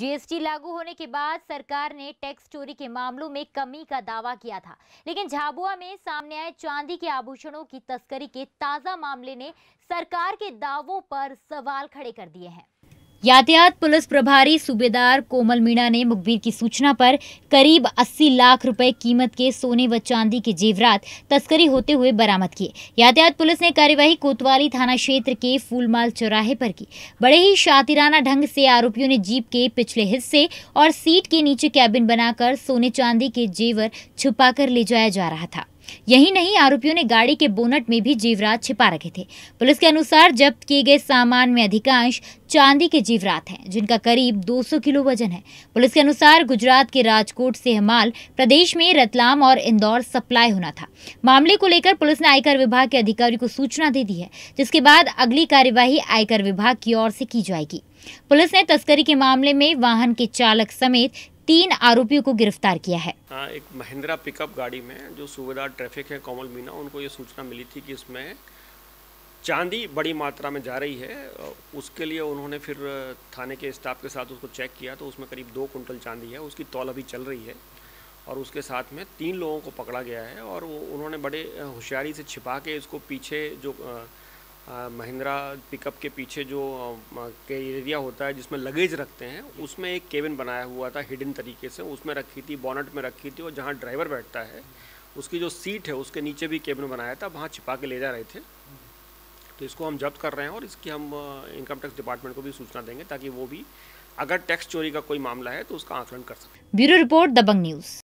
GST लागू होने के बाद सरकार ने टैक्स चोरी के मामलों में कमी का दावा किया था लेकिन झाबुआ में सामने आए चांदी के आभूषणों की तस्करी के ताजा मामले ने सरकार के दावों पर सवाल खड़े कर दिए हैं यातायात पुलिस प्रभारी सूबेदार कोमल मीणा ने मुखबिर की सूचना पर करीब 80 लाख रुपए कीमत के सोने व चांदी के जेवरात तस्करी होते हुए बरामद किए यातायात पुलिस ने कार्यवाही कोतवाली थाना क्षेत्र के फूलमाल चौराहे पर की बड़े ही शातिराना ढंग से आरोपियों ने जीप के पिछले हिस्से और सीट के नीचे कैबिन बनाकर सोने चांदी के जेवर छुपा ले जाया जा रहा था यही नहीं आरोपियों ने गाड़ी के बोनट में भी जीवरात छिपा रखे थे पुलिस के अनुसार जब्त किए गए सामान में अधिकांश चांदी के जीवरात हैं जिनका करीब 200 किलो वजन है पुलिस के अनुसार गुजरात के राजकोट से माल प्रदेश में रतलाम और इंदौर सप्लाई होना था मामले को लेकर पुलिस ने आयकर विभाग के अधिकारी को सूचना दे दी है जिसके बाद अगली कार्यवाही आयकर विभाग की ओर से की जाएगी पुलिस ने तस्करी के मामले में वाहन के चालक समेत तीन आरोपियों को गिरफ्तार किया है आ, हाँ, एक महिंद्रा पिकअप गाड़ी में जो सूबेदार ट्रैफिक है कोमल मीना उनको ये सूचना मिली थी कि इसमें चांदी बड़ी मात्रा में जा रही है उसके लिए उन्होंने फिर थाने के स्टाफ के साथ उसको चेक किया तो उसमें करीब दो कुंटल चांदी है उसकी तौल अभी चल रही है और उसके साथ में तीन लोगों को पकड़ा गया है और वो उन्होंने बड़े होशियारी से छिपा के इसको पीछे जो आ, महिंद्रा पिकअप के पीछे जो के एरिया होता है जिसमें लगेज रखते हैं उसमें एक केबिन बनाया हुआ था हिडन तरीके से उसमें रखी थी बॉनट में रखी थी और जहाँ ड्राइवर बैठता है उसकी जो सीट है उसके नीचे भी केबिन बनाया था वहाँ छिपा के ले जा रहे थे तो इसको हम जब्त कर रहे हैं और इसकी हम इनकम टैक्स डिपार्टमेंट को भी सूचना देंगे ताकि वो भी अगर टैक्स चोरी का कोई मामला है तो उसका आकलन कर सके ब्यूरो रिपोर्ट दबंग न्यूज़